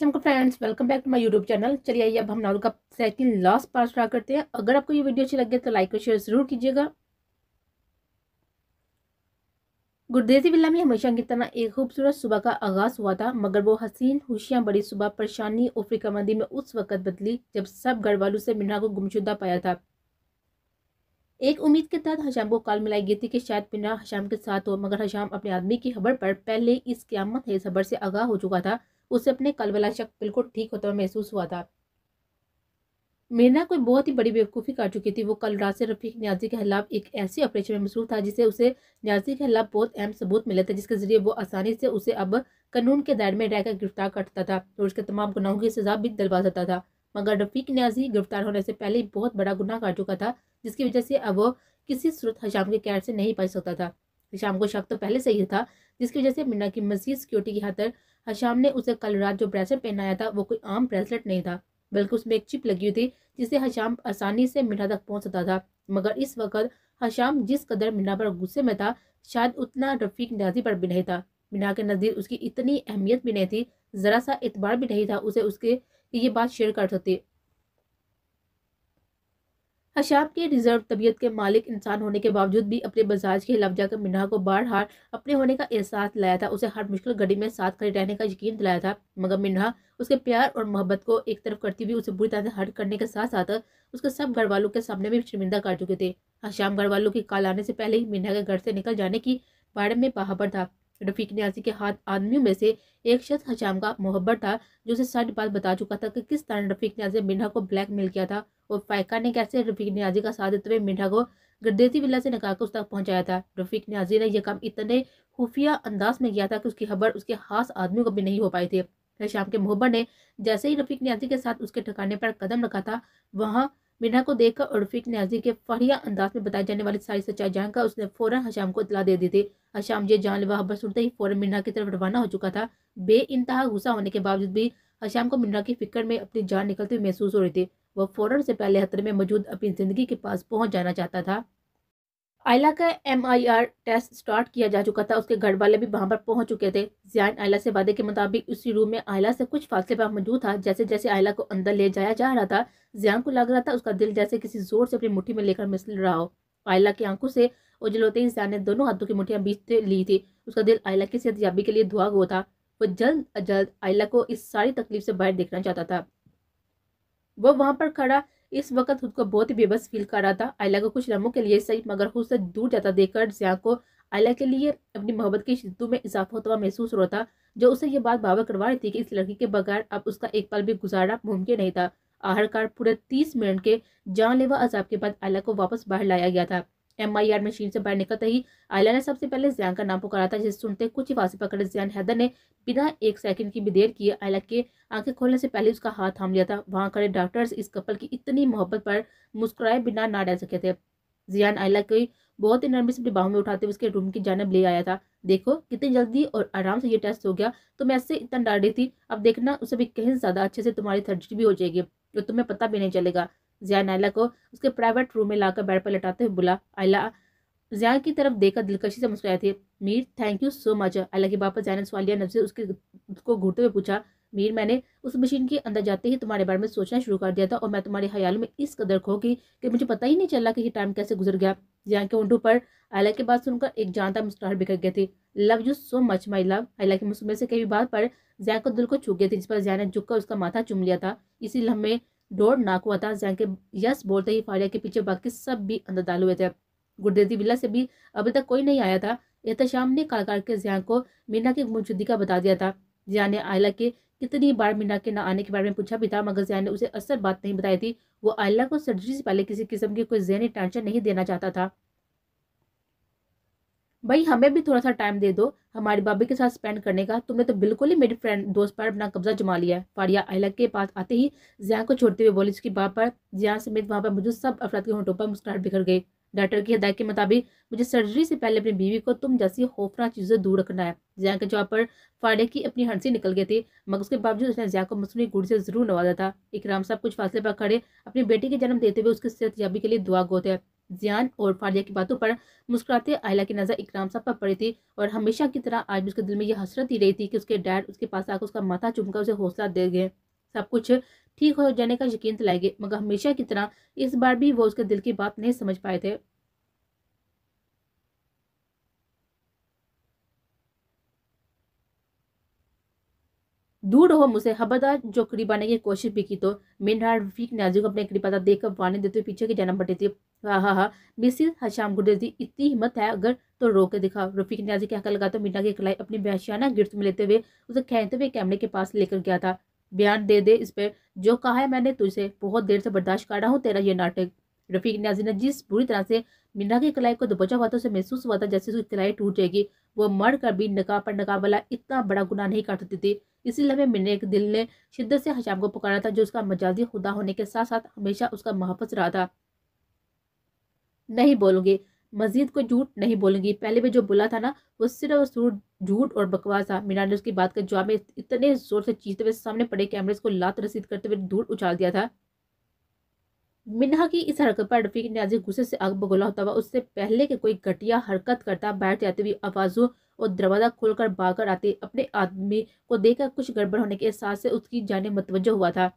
सबको friends welcome back to my YouTube channel चलिए आइए अब हम नारू का सेकंड लास्ट पार्ट स्टार्ट करते हैं अगर आपको ये वीडियो अच्छी लगे तो लाइक और शेयर ज़रूर कीजिएगा गुरुदेसी विला में हमेशा की तरह एक खूबसूरत सुबह का आगाज़ हुआ था मगर वो हसीन खुशियाँ बड़ी सुबह परेशानी और फिक्रमंदी में उस वक्त बदली जब सब घर से मिन्हा को गुमशुदा पाया था एक उम्मीद के तहत हशाम को कॉल मिलाई गई थी कि शायद मिन्हा हशाम के साथ हो मगर हशाम अपने आदमी की खबर पर पहले इस क्यामत है खबर से आगाह हो चुका था उसे अपने कल वाला शक बिल्कुल ठीक होता हुआ महसूस हुआ था मीना कोई बहुत ही बड़ी बेवकूफ़ी कर चुकी थी वो कल रात से रफीक न्याजी के खिलाफ एक ऐसे ऑपरेशन में मसरूफ था जिसे उसे न्याजी के खिलाफ बहुत अहम सबूत मिले थे जिसके जरिए वो आसानी से उसे अब कानून के दायरे में रहकर गिरफ्तार करता था और उसके तमाम गुनाहों की सजा भी दिलवा सकता था मगर रफीक न्याजी गिरफ्तार होने से पहले बहुत बड़ा गुनाह कर चुका था जिसकी वजह से अब वो किसी सूरत हशाम के कैर से नहीं बच सकता था हजाम को शक तो पहले से ही था जिसकी वजह से मीना की मजीद सिक्योरिटी की खातर हशाम ने उसे कल रात जो ब्रेसलेट पहनाया था वो कोई आम ब्रेसलेट नहीं था बल्कि उसमें एक चिप लगी हुई थी जिसे हशाम आसानी से मीना तक पहुंच सकता था मगर इस वक्त हशाम जिस कदर मीना पर गुस्से में था शायद उतना रफीक न्याजी पर भी नहीं था मीना के नज़दीक उसकी इतनी अहमियत भी नहीं थी ज़रा सा एतबार भी नहीं था उसे उसके ये बात शेयर कर सकती अशाब के रिजर्व तबीयत के मालिक इंसान होने के बावजूद भी अपने मजाज के खिलाफ जाकर मिन्हा को बार हार अपने होने का एहसास लाया था उसे हर मुश्किल घड़ी में साथ खड़े रहने का यकीन दिलाया था मगर मिन्हा उसके प्यार और मोहब्बत को एक तरफ करती हुई उसे बुरी तरह से हर्ट करने के साथ साथ उसके सब घर वालों के सामने भी शर्मिंदा कर चुके थे हश्याम घर वालों की काल आने से पहले ही मिन्हा के घर से निकल जाने की बारे में बाहबर था रफीक न्याजी के हाथ आदमियों में से एक शख्स हशाम का मोहब्बत था जो उसे सारी बात बता चुका था कि किस तरह रफीक न्याजी ने मिन्हा को ब्लैकमेल किया था और फायका ने कैसे रफीक न्याजी का साथ देते हुए मिन्हा को गर्देती विला से नकार कर उस तक पहुंचाया था रफीक न्याजी ने यह काम इतने खुफिया अंदाज में किया था कि उसकी खबर उसके खास आदमियों को भी नहीं हो पाई थी हशाम के मोहब्बत ने जैसे ही रफीक न्याजी के साथ उसके ठिकाने पर कदम रखा था वहाँ मीना को देखकर और रफीक न्याजी के फरिया अंदाज में बताई जाने वाली सारी सच्चाई जानकर उसने फौरन हशाम को इतला दे दी थी हशाम ये जान खबर सुनते ही फौरन मीना की तरफ रवाना हो चुका था बे इंतहा गुस्सा होने के बावजूद भी हशाम को मीना की फिक्र में अपनी जान निकलती महसूस हो रही थी वह फौरन से पहले हतरे में मौजूद अपनी जिंदगी के पास पहुंच जाना चाहता था आयला का एमआईआर टेस्ट स्टार्ट किया जा चुका था उसके घर वाले भी वहां पर पहुंच चुके थे जियान आयला से वादे के मुताबिक उसी रूम में आयला से कुछ फासले पर मौजूद था जैसे जैसे आयला को अंदर ले जाया जा रहा था जियान को लग रहा था उसका दिल जैसे किसी जोर से अपनी मुट्ठी में लेकर मिसल रहा हो आयला की आंखों से उजल होते ही जियान ने दोनों हाथों की मुठियाँ बीच ली थी उसका दिल आयला की सेहतयाबी के लिए दुआ हुआ था वो जल्द अजल्द आयला को इस सारी तकलीफ से बाहर देखना चाहता था वो वहाँ पर खड़ा इस वक्त खुद को बहुत ही बेबस फील कर रहा था आयला को कुछ लम्हों के लिए सही मगर खुद से दूर जाता देखकर जिया को आयला के लिए अपनी मोहब्बत की शिद्दू में इजाफा होता हुआ महसूस हो रहा था जो उसे यह बात बाबर करवा रही थी कि इस लड़की के बगैर अब उसका एक पल भी गुजारा मुमकिन नहीं था आहरकार पूरे तीस मिनट के जानलेवा अजाब के बाद आयला को वापस बाहर लाया गया था एम आई आर मशीन से बाहर निकलते ही आयला ने सबसे पहले जैन का नाम पुकारा था जिसे सुनते कुछ ही फांसी पकड़े जैन हैदर ने बिना एक सेकंड की भी देर किए आयला के आंखें खोलने से पहले उसका हाथ थाम लिया था वहां खड़े डॉक्टर्स इस कपल की इतनी मोहब्बत पर मुस्कुराए बिना ना डर सके थे जियान आयला की बहुत ही नरमी से अपनी बाहों में उठाते हुए उसके रूम की जानब ले आया था देखो कितनी जल्दी और आराम से ये टेस्ट हो गया तो मैं इससे इतना डर रही थी अब देखना उसे भी कहीं ज़्यादा अच्छे से तुम्हारी सर्जरी भी हो जाएगी और तो तुम्हें पता भी नहीं चलेगा जिया नायला को उसके प्राइवेट रूम में लाकर बेड पर लटाते हुए बुला आयला जिया की तरफ देखकर दिलकशी से मुस्कुराई थी Mir thank you so much Ayla के पापा जैन सवालिया नब से उसके उसको घूरते हुए पूछा मीर मैंने उस मशीन के अंदर जाते ही तुम्हारे बारे में सोचना शुरू कर दिया था और मैं तुम्हारे ख्याल में इस कदर खो गई कि मुझे पता ही नहीं चला कि यह टाइम कैसे गुजर गया जिया के ऊँटों पर आयला के बाद सुनकर एक जानता मुस्कुराहट बिखर गए थे love you so much my love Ayla के मुस्कुमे से कई बात पर जया को दिल को छू गए थे जिस पर जया ने झुककर उसका माथा चुम लिया था इसी लम्हे डोर नाक हुआ था जहाँ के यस बोलते ही फारिया के पीछे बाकी सब भी अंदर डाले हुए थे गुरदेदी विला से भी अभी तक कोई नहीं आया था एहतशाम तो ने कलाकार के जिया को मीना की गुमशुदी का बता दिया था जिया ने आयला के कितनी बार मीना के न आने के बारे में पूछा भी था मगर जिया ने उसे असर बात नहीं बताई थी वो आयला को सर्जरी से पहले किसी किस्म की कोई जहनी टेंशन नहीं देना चाहता था भाई हमें भी थोड़ा सा टाइम दे दो हमारी बाबी के साथ स्पेंड करने का तुमने तो बिल्कुल ही मेरी फ्रेंड दोस्त पर अपना कब्जा जमा लिया है फाड़िया अहलक के पास आते ही जिया को छोड़ते हुए बोली उसकी बाप पर जिया समेत वहाँ पर मुझे सब अफराद के होटों पर मुस्कुराहट बिखर गई डॉक्टर की हदायत के मुताबिक मुझे सर्जरी से पहले अपनी बीवी को तुम जैसी खौफनाक चीज़ें दूर रखना है जिया के जवाब पर फाड़े की अपनी हंसी निकल गई थी मगर उसके बावजूद उसने जिया को मसनू गुड़ से जरूर नवाजा था इकराम साहब कुछ फासले पर खड़े अपनी बेटी के जन्म देते हुए उसकी सेहत याबी के लिए दुआ गोते थे जियान और फारिया की बातों पर मुस्कुराते आयला की नज़र इकराम साहब पर पड़ी थी और हमेशा की तरह आज भी उसके दिल में यह हसरत ही रही थी कि उसके डैड उसके पास आकर उसका माथा चुमकर उसे हौसला दे गए सब कुछ ठीक हो जाने का यकीन दिलाएंगे मगर हमेशा की तरह इस बार भी वो उसके दिल की बात नहीं समझ पाए थे दूर हो मुझे हबरदार जो करीब आने की कोशिश भी की तो मेन रफीक वीक नाजी को अपने करीब पता देखकर वार्निंग देते हुए पीछे की जन्म बटी थी हाँ हाँ हाँ मिसिस हशाम गुरदेव जी इतनी हिम्मत है अगर तो रो के दिखा रफीक न्याजी के हकल लगा तो मीना की कलाई अपनी बहशियाना गिरफ्त में लेते हुए उसे खेहते हुए कैमरे के पास लेकर गया था बयान दे दे इस पर जो कहा है मैंने तुझसे बहुत देर से बर्दाश्त कर रहा हूँ तेरा ये नाटक रफीक न्याजी ने जिस बुरी तरह से मीना की कलाई को दबोचा हुआ था उसे महसूस हुआ था जैसे उसकी कलाई टूट जाएगी वो मर कर भी नकाब पर नकाब वाला इतना बड़ा गुनाह नहीं कर सकती थी इसी लम्हे मीना के दिल ने शिद्दत से हशाम को पकड़ा था जो उसका मजाजी खुदा होने के साथ साथ हमेशा उसका महफ़ रहा था नहीं बोलूंगी मजीद को झूठ नहीं बोलूंगी पहले भी जो बोला था ना वो सिर्फ सूट झूठ और बकवास था मीना ने उसकी बात का जवाब में इतने जोर से चीजते हुए सामने पड़े कैमरे को लात रसीद करते हुए दूर उछाल दिया था मिन्हा की इस हरकत पर रफीक न्याजी गुस्से से आग बगोला होता हुआ उससे पहले के कोई घटिया हरकत करता बाहर जाती हुई आवाज़ों और दरवाज़ा खोलकर भागकर आते अपने आदमी को देखकर कुछ गड़बड़ होने के एहसास से उसकी जाने मतवजह हुआ था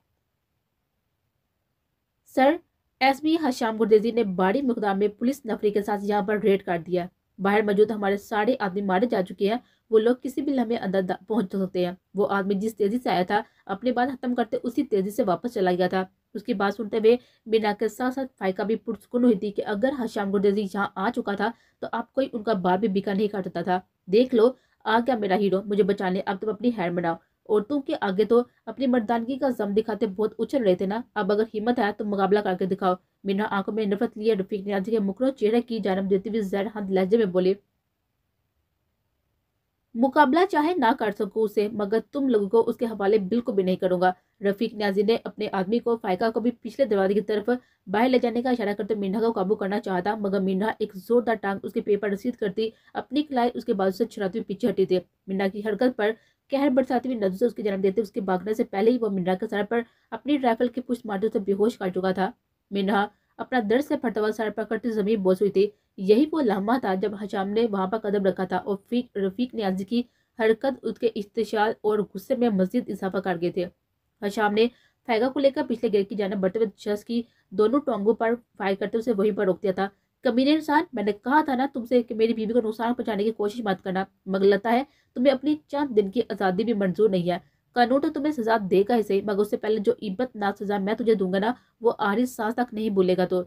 सर एसपी हश्याम गुरदेजी ने बड़ी मकदार में पुलिस नफरी के साथ यहाँ पर रेड कर दिया बाहर मौजूद हमारे सारे आदमी मारे जा चुके हैं वो लोग किसी भी लम्हे अंदर पहुंच तो सकते हैं वो आदमी जिस तेजी से आया था अपने बात खत्म करते उसी तेजी से वापस चला गया था उसकी बात सुनते हुए मीना के साथ साथ फायका भी पुरस्कुन हुई थी कि अगर हश्याम गुरदेजी यहाँ आ चुका था तो आप कोई उनका बार भी बिका नहीं कर सकता था देख लो आ गया मेरा हीरो मुझे बचाने अब तुम अपनी हैर बनाओ औरतों के आगे तो अपनी मर्दानगी का जम दिखाते बहुत उछल रहे थे ना अब अगर हिम्मत आया तो मुकाबला करके दिखाओ मीना आंखों में नफरत लिए रफीक नियाजी के मुकरो चेहरे की जानम देती हुई जैर हंद लहजे में बोले मुकाबला चाहे ना कर सको उसे मगर तुम लोगों को उसके हवाले बिल्कुल भी नहीं करूंगा रफीक न्याजी ने अपने आदमी को फायका को भी पिछले दरवाजे की तरफ बाहर ले जाने का इशारा करते मीना को काबू करना चाहता मगर मीना एक जोरदार टांग उसके पेपर रसीद करती अपनी कलाई उसके बाजू से छुराती पीछे हटी थी मीना की हरकत पर कहर हर बरसाती हुई नजर से उसकी जन्म देते उसके भागने से पहले ही वो मिन्हा के सर पर अपनी राइफल की पुष्ट मारते से बेहोश कर चुका था मिन्हा अपना दर्द से फटा हुआ सर पर करते जमीन बोस हुई थी यही वो लम्हा था जब हजाम ने वहाँ पर कदम रखा था और फीक रफीक न्याजी की हरकत उसके इस्तेशाल और गुस्से में मजीद इजाफा कर गए थे हशाम ने फैगा को लेकर पिछले गेट की जानब बढ़ते हुए शख्स की दोनों टोंगों पर फायर करते उसे वहीं पर रोक दिया था कमीने इंसान मैंने कहा था ना तुमसे कि मेरी बीवी को नुकसान पहुंचाने की कोशिश मत करना मगर लता है तुम्हें अपनी चंद दिन की आज़ादी भी मंजूर नहीं है कानून तो तुम्हें सजा देगा ही सही मगर उससे पहले जो इब्बत ना सजा मैं तुझे दूंगा ना वो आखिरी सांस तक नहीं भूलेगा तो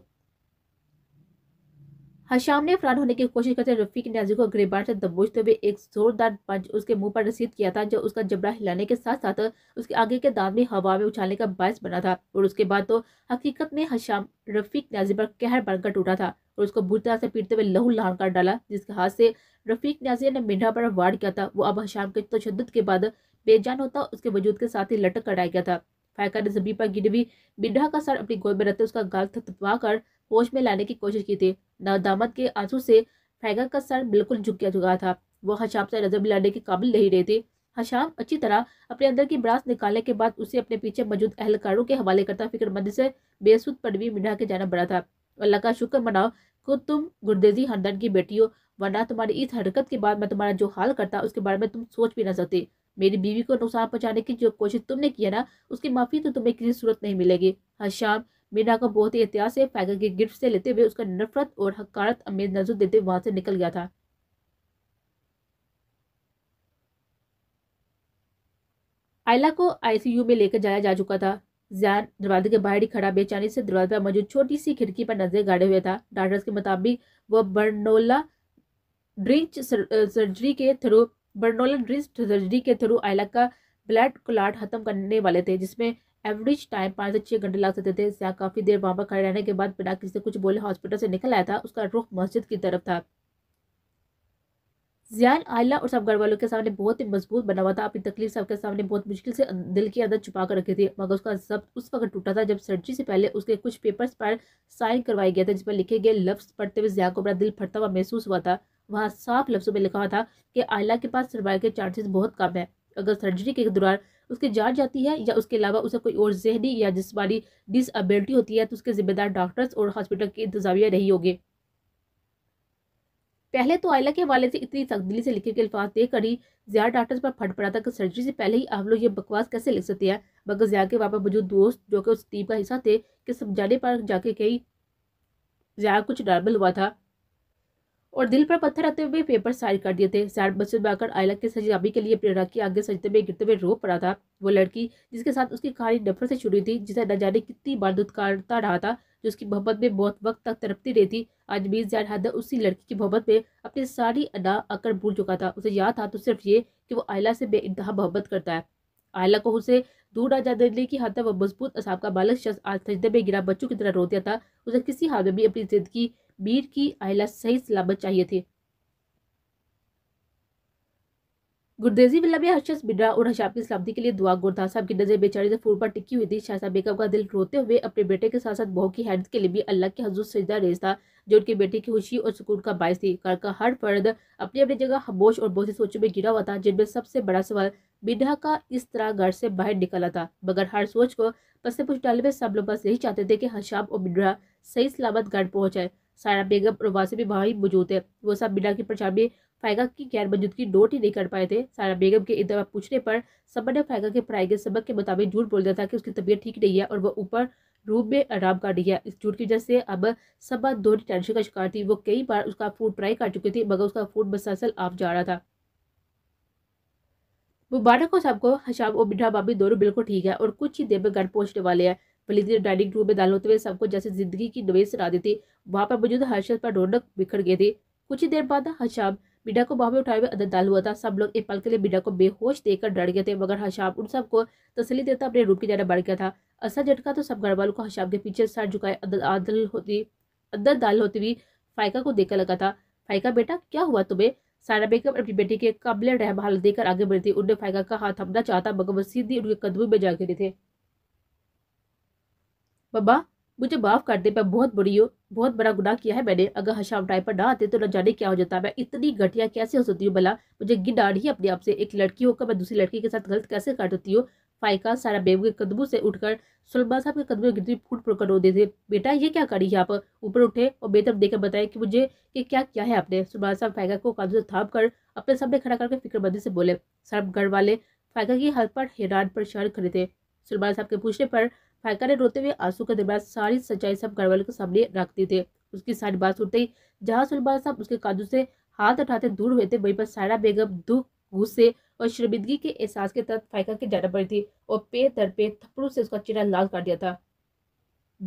हशाम ने फरार होने की कोशिश करते रफीक न्याजी को गिरबार से दबोचते हुए एक जोरदार पंच उसके मुंह पर रसीद किया था जो उसका जबड़ा हिलाने के साथ साथ उसके आगे के दांत भी हवा में उछालने का बायस बना था और उसके बाद तो हकीकत में हशाम रफीक न्याजी पर कहर बनकर टूटा था और उसको बुरी तरह से पीटते हुए लहू लहान कर डाला जिसके हाथ से रफीक न्याजी ने मेढा पर वार किया था वो अब हशाम के तशद के बाद बेजान होता उसके वजूद के साथ ही लटक कराया गया था फायका ने जमीन पर गिरी हुई बिंडा का सर अपनी गोद में रखते उसका गाल थपथपा कर होश में लाने की कोशिश की थी दामद के आंसू से फैगा का सर बिल्कुल झुक गया चुका था वह हशाम से नजर मिलाने के काबिल नहीं रहे थे हशाम अच्छी तरह अपने अंदर की ब्रास निकालने के बाद उसे अपने पीछे मौजूद अहलकारों के हवाले करता फिक्रमंदी से बेसुद पडवी मिना के जाना पड़ा था अल्लाह का शुक्र मनाओ को तुम गुरदेजी खानदान की बेटी हो वरना तुम्हारी इस हरकत के बाद मैं तुम्हारा जो हाल करता उसके बारे में तुम सोच भी ना सकते मेरी बीवी को नुकसान पहुंचाने की जो कोशिश तुमने किया ना उसकी माफ़ी तो तुम्हें किसी सूरत नहीं मिलेगी हशाम मीना को बहुत ही एहतियात से फैगर के गिफ्ट से लेते हुए उसका नफरत और हकारत अमीर नजर देते वहां से निकल गया था आयला को आईसीयू में लेकर जाया जा चुका था जैन दरवाजे के बाहर ही खड़ा बेचैनी से दरवाजे पर मौजूद छोटी सी खिड़की पर नजर गाड़े हुए था डॉक्टर्स के मुताबिक वह बर्नोला ड्रिंच सर्जरी के थ्रू बर्नोला ड्रिंच सर्जरी के थ्रू आयला का ब्लड क्लाट खत्म करने वाले थे जिसमें एवरेज टाइम पाँच से छः घंटे लग सकते थे सिया काफ़ी देर वहाँ पर खड़े रहने के बाद बिना किसी से कुछ बोले हॉस्पिटल से निकल आया था उसका रुख मस्जिद की तरफ था जियान आयला और सब घर वालों के सामने बहुत ही मजबूत बना हुआ था अपनी तकलीफ सबके सामने बहुत मुश्किल से अं-, दिल के अंदर छुपा कर रखी थी मगर उसका सब उस वक्त टूटा था जब सर्जरी से पहले उसके कुछ पेपर्स पर साइन करवाया गया था जिस पर लिखे गए लफ्ज़ पढ़ते हुए जिया को बड़ा दिल फटता हुआ महसूस हुआ था वहाँ साफ लफ्ज़ों में लिखा हुआ था कि आयला के पास सर्वाइव के चांसेस बहुत कम है अगर सर्जरी के दौरान उसके जान जाती है या उसके अलावा उसे कोई और जहनी या जिसमानी डिसबिलिटी होती है तो उसके जिम्मेदार डॉक्टर्स और हॉस्पिटल के इंतजामिया नहीं होंगे पहले तो आयला के हवाले से इतनी तकदीली से लिखे के अल्फाज देख कर ही ज्यादा डॉक्टर्स पर फट पड़ा था कि सर्जरी से पहले ही आप लोग ये बकवास कैसे लिख सकते हैं मगर ज्या के वहाँ पर मौजूद दोस्त जो कि उस टीम का हिस्सा थे कि समझाने पर जाके कहीं ज्यादा कुछ नॉर्मल हुआ था और दिल पर पत्थर रखते हुए पेपर साइड कर दिए थे सैड बच्चों आकर आयला की सजाबी के लिए प्रेरणा की आगे सजते हुए गिरते हुए रो पड़ा था वो लड़की जिसके साथ उसकी कहानी डफर से छुड़ी थी जिसे न जाने कितनी बार दुदकारता रहा था जो उसकी मोहब्बत में बहुत वक्त तक तरपती रही थी आज मीर जैन हद उसी लड़की की मोहब्बत में अपनी सारी अदा आकर भूल चुका था उसे याद था तो सिर्फ ये कि वो आयला से बे इंतहा मोहब्बत करता है आयला को उसे दूर आ जाने देने की हद तक वह मजबूत असाब का बालक शख्स आज सजदे में गिरा बच्चों की तरह रो दिया था उसे किसी हाल में भी अपनी जिंदगी बीर की आयला सही सलाबत चाहिए थे गुरदेजी बिल्लाबिया हर्षस बिड्रा और हशाब की सलामती के लिए दुआ गुरदास साहब की नजर बेचारी से फूल पर टिकी हुई थी शाहसा बेगम का दिल रोते हुए अपने बेटे के साथ साथ बहू की हैरत के लिए भी अल्लाह के हजूर सजदा रेज था जो उनके बेटे की खुशी और सुकून का बायस थी घर का हर फर्द अपनी अपनी जगह हबोश और बहुत सी सोचों में गिरा हुआ था जिनमें सबसे बड़ा सवाल बिड्रा का इस तरह घर से बाहर निकला था मगर हर सोच को पसे पुछ डाले में सब लोग बस यही चाहते थे कि हशाब और बिड्रा सही सलामत घर पहुंचाए सारा बेगम और वासिफ भी वहाँ ही मौजूद है वो सब बिना के प्रचार में फायका की गैर मौजूदगी नोट ही नहीं कर पाए थे सारा बेगम के इधर पूछने पर सबर ने फायका के पढ़ाए गए सबक के मुताबिक झूठ बोल दिया था कि उसकी तबीयत ठीक नहीं है और वह ऊपर रूप में आराम कर लिया इस झूठ की वजह से अब सबा दोनों टेंशन का शिकार थी वो कई बार उसका फूड ट्राई कर चुकी थी मगर उसका फूड मसलसल आप जा रहा था मुबारक हो साहब को हशाम और बिठा बाबी दोनों बिल्कुल ठीक है और कुछ ही देर में घर पहुंचने वाले हैं फलीदी डाइनिंग रूम में दाल होते हुए सबको जैसे जिंदगी की नवेद सुना दी थी वहाँ पर मौजूद हर्षद पर रौनक बिखर गए थे कुछ ही देर बाद हशाब मीडिया को वहाँ में उठाए हुए अंदर दाल हुआ था सब लोग एक पल के लिए मीडिया को बेहोश देकर डर गए थे मगर हशाम उन सबको तसली देता अपने रूप की जाना बढ़ गया था असर झटका तो सब घर वालों को हशाम के पीछे सर झुकाए अंदर होती अंदर दाल होती हुई फायका को देखकर लगा था फायका बेटा क्या हुआ तुम्हें सारा बेगम अपनी बेटी के काबिल रहम हाल देकर आगे बढ़ी थी उनने फायका का हाथ थमना चाहता मगर वो सीधी उनके कदमों में जा गिरे थे बाबा मुझे माफ़ कर दे मैं बहुत बुरी हूँ बहुत बड़ा गुनाह किया है मैंने अगर हशाम टाइम पर ना आते तो न जाने क्या हो जाता मैं इतनी घटिया कैसे हो सकती हूँ भला मुझे गिन आ रही अपने आप से एक लड़की होकर मैं दूसरी लड़की के साथ गलत कैसे कर देती हूँ फाइका सारा बेबू के कदमों से उठकर सुलमा साहब के कदमों गिरती फूट फूट कर रो देते बेटा ये क्या करी है आप ऊपर उठे और बेहतर देखकर बताए कि मुझे कि क्या क्या है आपने सुलमा साहब फाइका को कदम से थाप कर अपने सामने खड़ा करके फिक्रबंदी से बोले सब घर वाले फाइका की हाथ पर हैरान परेशान खड़े थे सुलमान साहब के पूछने पर फायका ने रोते हुए आंसू के दरबार सारी सच्चाई सब घर के सामने रख दी थी उसकी सारी बात सुनते ही जहाँ सुलबार साहब उसके कादू से हाथ उठाते दूर हुए थे वहीं पर सारा बेगम दुख गुस्से और शर्मिंदगी के एहसास के तहत फायका के जाना पड़ी थी और पे दर पे थपड़ू से उसका चेहरा लाल कर दिया था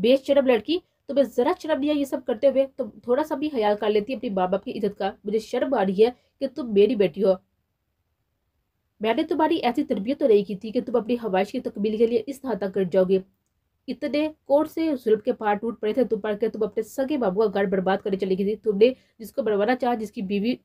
बेशरम लड़की तुम्हें तो जरा शर्म नहीं ये सब करते हुए तो थोड़ा सा भी ख्याल कर लेती अपने माँ बाप की इज्जत का मुझे शर्म आ रही है कि तुम मेरी बेटी हो मैंने तुम्हारी ऐसी तरबियत तो नहीं की थी कि तुम अपनी हवाइश की तकमील के लिए इस हद तक कर जाओगे इतने कोट से जुल्फ के पार टूट पड़े थे तुम पढ़ के तुम अपने सगे बाबू का घर बर्बाद करने चली गई थी तुमने जिसको बनवाना चाहा जिसकी बीवी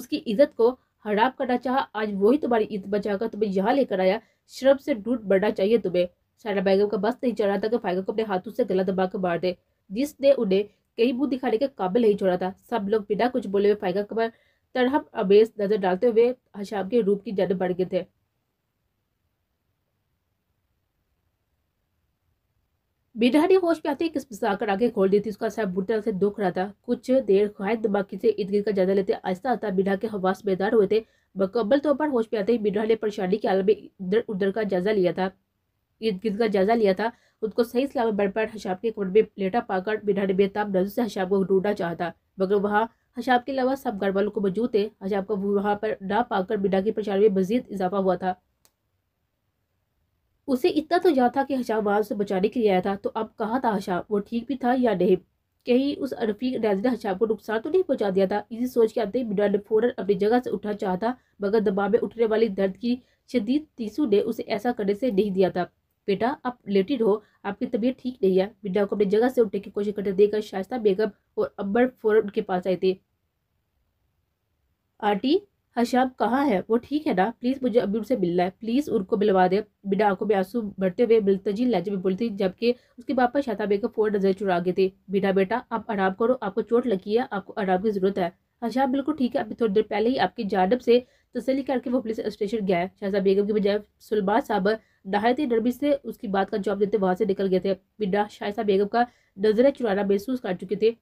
उसकी इज्जत को हड़ाप करना चाहा आज वही तुम्हारी इज्जत बचाकर तुम्हें यहाँ लेकर आया श्रम से डूट बढ़ना चाहिए तुम्हें सारा बैगम का बस नहीं चल रहा था कि फाइगर को अपने हाथों से गला दबा कर मार दे जिसने उन्हें कहीं मुंह दिखाने के काबिल नहीं छोड़ा था सब लोग बिना कुछ बोले हुए के पर तरह अबेज नजर डालते हुए हशाम के रूप की जन बढ़ गए थे बेडहारी होश पे आते ही किस्मत आकर आगे खोल दी थी उसका साहब तरह से दुख रहा था कुछ देर ख्वाहिश दबाकी से इर्द गिर्द का जायजा लेते आहिस्ता आता बिढ़ा के हवास बेदार हुए थे बकबल तौर तो पर होश पे आते ही बिढ़ा ने परेशानी के आलम इधर उधर का जायजा लिया था इर्द गिर्द का जायजा लिया था खुद को सही सलामत बेड पर हशाब के कमरे में लेटा पाकर बिढ़ा ने बेताब नजर से हशाब को ढूंढना चाहता मगर वहाँ हशाब के अलावा सब घर वालों को मौजूद थे हशाब को वहाँ पर ना पाकर बिढ़ा की परेशानी में मजीद इजाफा हुआ था उसे इतना तो याद था कि हशाम बाज से बचाने के लिए आया था तो अब कहाँ था हशाम वो ठीक भी था या नहीं कहीं उस रफीक रैजी ने हशाम को नुकसान तो नहीं पहुंचा दिया था इसी सोच के आते ही बिना ने फौरन अपनी जगह से उठना चाहा था मगर दबाव में उठने वाली दर्द की शदीद तीसू ने उसे ऐसा करने से नहीं दिया था बेटा आप लेटेड हो आपकी तबीयत ठीक नहीं है बिड्डा को अपनी जगह से उठने की कोशिश करते देखकर शायस्ता बेगम और अब्बर फौरन उनके पास आए थे आंटी हशाब अच्छा, कहाँ है वो ठीक है ना प्लीज़ मुझे अभी उनसे मिलना है प्लीज़ उनको मिलवा दे बिना आंखों में आंसू भरते हुए मिलतजी लहजे में बोलती जबकि उसके पापा शाता बेगम फोर नजर चुरा गए थे बिना बेटा आप आराम करो आपको चोट लगी है आपको आराम की ज़रूरत है हशाब अच्छा, बिल्कुल ठीक है अभी थोड़ी देर पहले ही आपकी जानब से तसली करके वो पुलिस स्टेशन गया है शाहजा बेगम की बजाय सुलबा साहब नहायत ही नरमी से उसकी बात का जवाब देते वहाँ से निकल गए थे बिना शाहजा बेगम का नज़रें चुराना महसूस कर चुके थे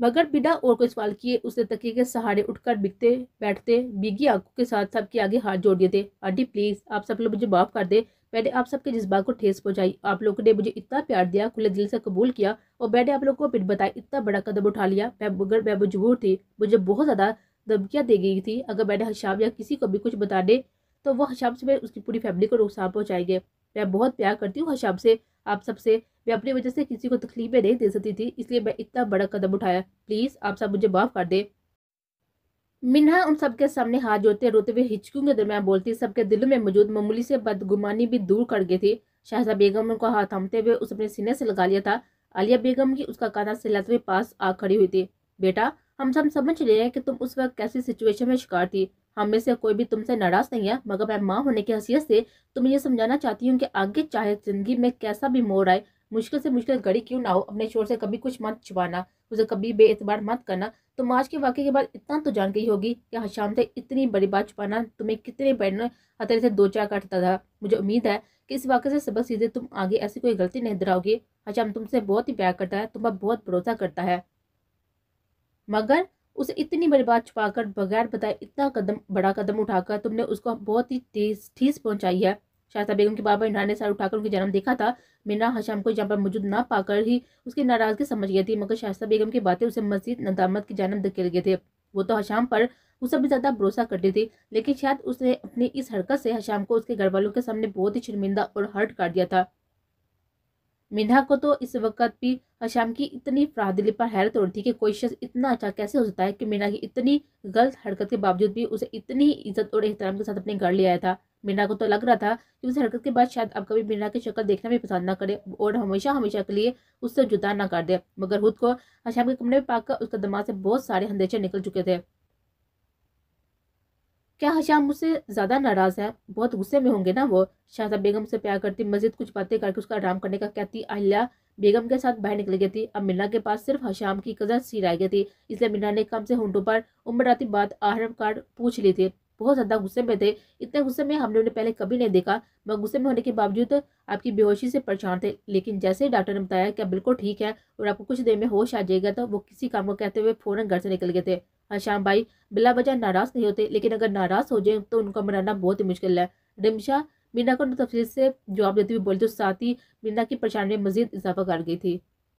मगर बिना और कोई सवाल किए उसने तकिए के सहारे उठकर बिकते बैठते बिगी आंखों के साथ सबके आगे हाथ जोड़ दिए थे आंटी प्लीज़ आप सब लोग मुझे माफ़ कर दे मैंने आप सबके जज्बा को ठेस पहुंचाई आप लोगों ने मुझे इतना प्यार दिया खुले दिल से कबूल किया और मैंने आप लोगों को बिन बताया इतना बड़ा कदम उठा लिया मैं मगर मैं मजबूर थी मुझे बहुत ज़्यादा धमकियाँ दे गई थी अगर मैंने हशाम या किसी को भी कुछ बता दे तो वह हशाम से मैं उसकी पूरी फैमिली को नुकसान पहुँचाएंगे मैं बहुत प्यार करती हूँ हर से आप सबसे मैं अपनी वजह से किसी को तकलीफें नहीं दे सकती थी इसलिए मैं इतना बड़ा कदम उठाया प्लीज़ आप सब मुझे माफ़ कर दे मिन्हा उन सबके सामने हाथ जोड़ते रोते हुए हिचकू के दरमियान बोलती सबके दिलों में मौजूद मामूली से बदगुमानी भी दूर कर गई थी शाहजा बेगम उनको हाथ थामते हुए उस अपने सीने से लगा लिया था आलिया बेगम की उसका काना सिलाते हुए पास आ खड़ी हुई थी बेटा हम सब समझ रहे हैं कि तुम उस वक्त कैसी सिचुएशन में शिकार थी हम में से कोई भी तुमसे नाराज नहीं है मगर मैं माँ होने की हैसियत से तुम्हें यह समझाना चाहती हूँ कि आगे चाहे जिंदगी में कैसा भी मोड़ आए मुश्किल से मुश्किल घड़ी क्यों ना हो अपने शोर से कभी कुछ मत छुपाना उसे कभी बेएतबार मत करना तुम आज के वाक्य के बाद इतना तो जान गई होगी कि हशाम से इतनी बड़ी बात छुपाना तुम्हें कितने बैठने खतरे से दो चार काटता था मुझे उम्मीद है कि इस वाक्य से सबक सीधे तुम आगे ऐसी कोई गलती नहीं दोहराओगे हशाम तुमसे बहुत ही प्यार करता है तुम्हारा बहुत भरोसा करता है मगर उसे इतनी बड़ी बात छुपाकर बगैर बताए इतना कदम बड़ा कदम उठाकर तुमने उसको बहुत ही तेज ठीस पहुंचाई है शाहजा बेगम के बाबा इमरान ने सर उठाकर उनके जन्म देखा था मीना हशाम को जहाँ पर मौजूद ना पाकर ही उसकी नाराजगी समझ गई थी मगर शाहजा बेगम की बातें उसे मस्जिद नदामत की जानब धकेल गए थे वो तो हशाम पर उससे भी ज़्यादा भरोसा करती थी लेकिन शायद उसने अपनी इस हरकत से हशाम को उसके घर वालों के सामने बहुत ही शर्मिंदा और हर्ट कर दिया था मीना को तो इस वक्त भी हशाम की इतनी फ्रादिली पर हैरत हो रही थी कि कोई शख्स इतना अच्छा कैसे हो सकता है कि मीना की इतनी गलत हरकत के बावजूद भी उसे इतनी इज्जत और एहतराम के साथ अपने घर ले आया था मीना को तो लग रहा था कि उस हरकत के बाद शायद अब कभी मीना की शक्ल देखना भी पसंद ना करे और हमेशा हमेशा के लिए उससे जुदा ना कर दे मगर खुद को हशाम के कमरे में पाकर उसका दिमाग से बहुत सारे अंदेशे निकल चुके थे क्या हशाम मुझसे ज़्यादा नाराज़ है बहुत गुस्से में होंगे ना वो शाहजा बेगम से प्यार करती मस्जिद कुछ बातें करके उसका आराम करने का कहती अहिल्या बेगम के साथ बाहर निकल गई थी अब मीना के पास सिर्फ हशाम की कज़न सी रह गई थी इसलिए मिना ने कम से होंठों पर उम्र बात आहरम कार्ड पूछ ली थी बहुत ज़्यादा गुस्से में थे इतने गुस्से में हमने उन्हें पहले कभी नहीं देखा मैं गुस्से में होने के बावजूद आपकी बेहोशी से परेशान थे लेकिन जैसे ही डॉक्टर ने बताया कि आप बिल्कुल ठीक है और आपको कुछ देर में होश आ जाएगा तो वो किसी काम को कहते हुए फ़ौरन घर से निकल गए थे हशाम हाँ, भाई बिला वजह नाराज़ नहीं होते लेकिन अगर नाराज़ हो जाए तो उनको मनाना बहुत ही मुश्किल है रिमशा मीना को तफसी से जवाब देते हुए बोलते तो साथ ही मीना की परेशानी में मजीद इजाफा कर गई थी